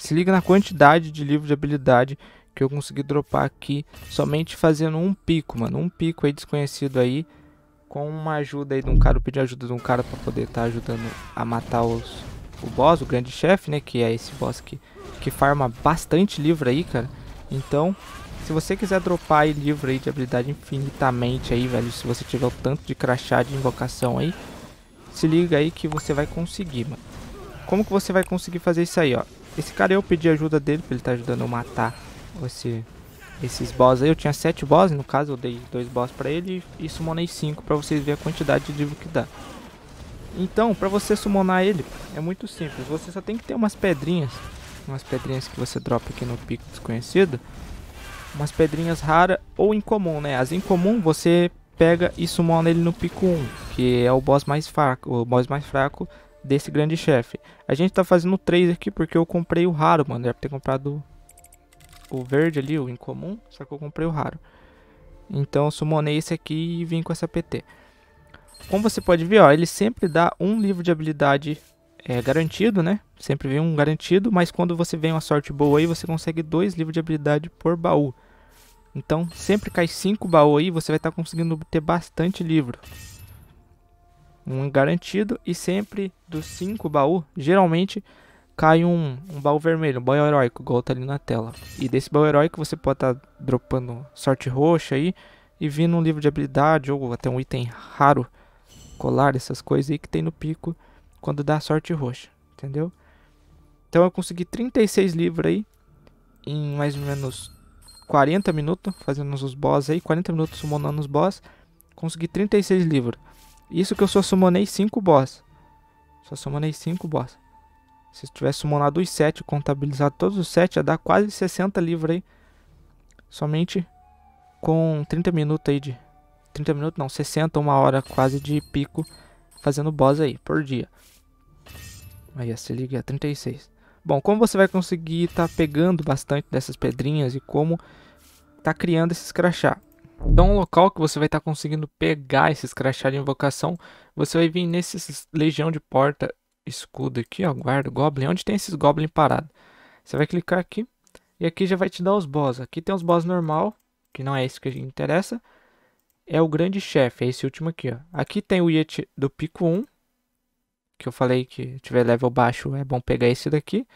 Se liga na quantidade de livro de habilidade que eu consegui dropar aqui somente fazendo um pico, mano. Um pico aí desconhecido aí. Com uma ajuda aí de um cara, eu pedi ajuda de um cara pra poder estar tá ajudando a matar os, o boss, o grande chefe, né? Que é esse boss que, que farma bastante livro aí, cara. Então, se você quiser dropar aí livro aí de habilidade infinitamente aí, velho. Se você tiver o tanto de crachá de invocação aí, se liga aí que você vai conseguir, mano. Como que você vai conseguir fazer isso aí, ó? Esse cara eu pedi ajuda dele, pra ele tá ajudando eu matar esse, esses boss aí. Eu tinha 7 boss, no caso eu dei 2 boss pra ele e, sumonei cinco 5 pra vocês verem a quantidade de divo que dá. Então, pra você sumonar ele, é muito simples. Você só tem que ter umas pedrinhas, umas pedrinhas que você dropa aqui no pico desconhecido. Umas pedrinhas raras ou incomum, né? As incomum você pega e sumona ele no pico 1, que é o boss mais fraco, o boss mais fraco desse grande chefe. A gente tá fazendo três aqui porque eu comprei o raro, mano. Deve ter comprado o verde ali, o incomum, só que eu comprei o raro. Então eu esse aqui e vim com essa PT. Como você pode ver, ó, ele sempre dá um livro de habilidade é, garantido, né? Sempre vem um garantido, mas quando você vem uma sorte boa aí, você consegue dois livros de habilidade por baú. Então, sempre cai cinco baú aí, você vai estar tá conseguindo obter bastante livro um garantido e sempre dos cinco baús, geralmente cai um, um baú vermelho, um baú heróico, igual tá ali na tela. E desse baú heróico você pode estar tá dropando sorte roxa aí e vindo um livro de habilidade ou até um item raro, colar, essas coisas aí que tem no pico quando dá sorte roxa, entendeu? Então eu consegui 36 livros aí em mais ou menos 40 minutos, fazendo os boss aí, 40 minutos summonando os boss, consegui 36 livros. Isso que eu só summonei 5 boss. Só summonei 5 boss. Se eu tivesse summonado os 7, contabilizado todos os 7, ia dar quase 60 livros aí. Somente com 30 minutos aí de... 30 minutos não, 60, uma hora quase de pico fazendo boss aí, por dia. Aí se liga, 36. Bom, como você vai conseguir tá pegando bastante dessas pedrinhas e como tá criando esses crachá? Então, um local que você vai estar tá conseguindo pegar esses crachá de invocação, você vai vir nesse legião de porta escudo aqui, ó, guarda goblin, onde tem esses goblins parados? Você vai clicar aqui e aqui já vai te dar os boss. Aqui tem os boss normal, que não é isso que a gente interessa. É o grande chefe, é esse último aqui, ó. Aqui tem o Yeti do pico 1, que eu falei que tiver level baixo é bom pegar esse daqui.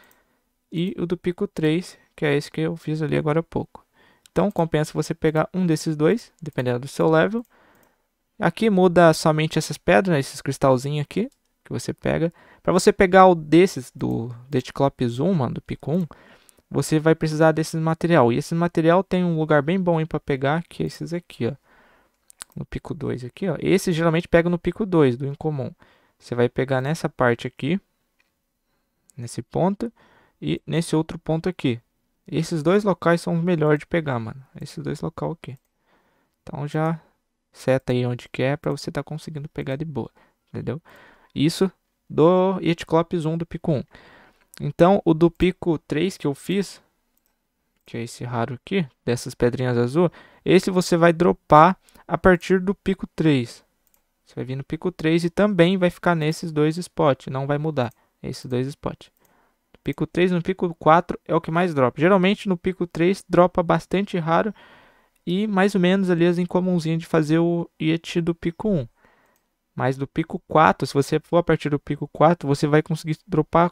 E o do pico 3, que é esse que eu fiz ali agora há pouco. Então compensa você pegar um desses dois, dependendo do seu level. Aqui muda somente essas pedras, né, esses cristalzinhos aqui que você pega. Para você pegar o desses do Detclopes 1, mano, do Pico 1, você vai precisar desse material. E esse material tem um lugar bem bom aí para pegar, que é esses aqui, ó. No pico 2 aqui, ó. Esse geralmente pega no pico 2 do incomum. Você vai pegar nessa parte aqui, nesse ponto e nesse outro ponto aqui. Esses dois locais são os melhores de pegar, mano. Esses dois locais aqui. Então já seta aí onde quer é para você tá conseguindo pegar de boa, entendeu? Isso do Yetclops 1 do pico 1. Então, o do pico 3 que eu fiz, que é esse raro aqui, dessas pedrinhas azul, esse você vai dropar a partir do pico 3. Você vai vir no pico 3 e também vai ficar nesses dois spots, não vai mudar esses dois spots. Pico 3 no pico 4 é o que mais dropa. Geralmente no pico 3 dropa bastante raro e mais ou menos ali as incomunzinhas de fazer o Yeti do pico 1. Mas do pico 4, se você for a partir do pico 4, você vai conseguir dropar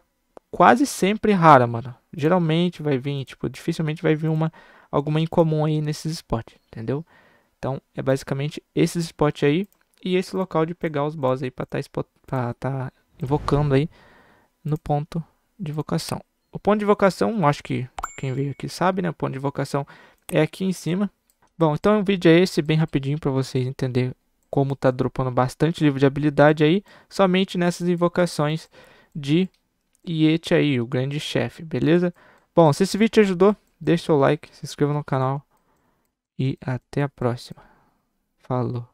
quase sempre rara, mano. Geralmente vai vir, tipo, dificilmente vai vir uma alguma incomum aí nesses spots, entendeu? Então é basicamente esses spots aí e esse local de pegar os boss aí para tá, pra tá invocando aí no ponto de vocação. O ponto de vocação, acho que quem veio aqui sabe, né? O ponto de vocação é aqui em cima. Bom, então o vídeo é esse, bem rapidinho para vocês entenderem como tá dropando bastante livro de habilidade aí, somente nessas invocações de Yeti aí, o grande chefe, beleza? Bom, se esse vídeo te ajudou, deixa o like, se inscreva no canal e até a próxima. Falou!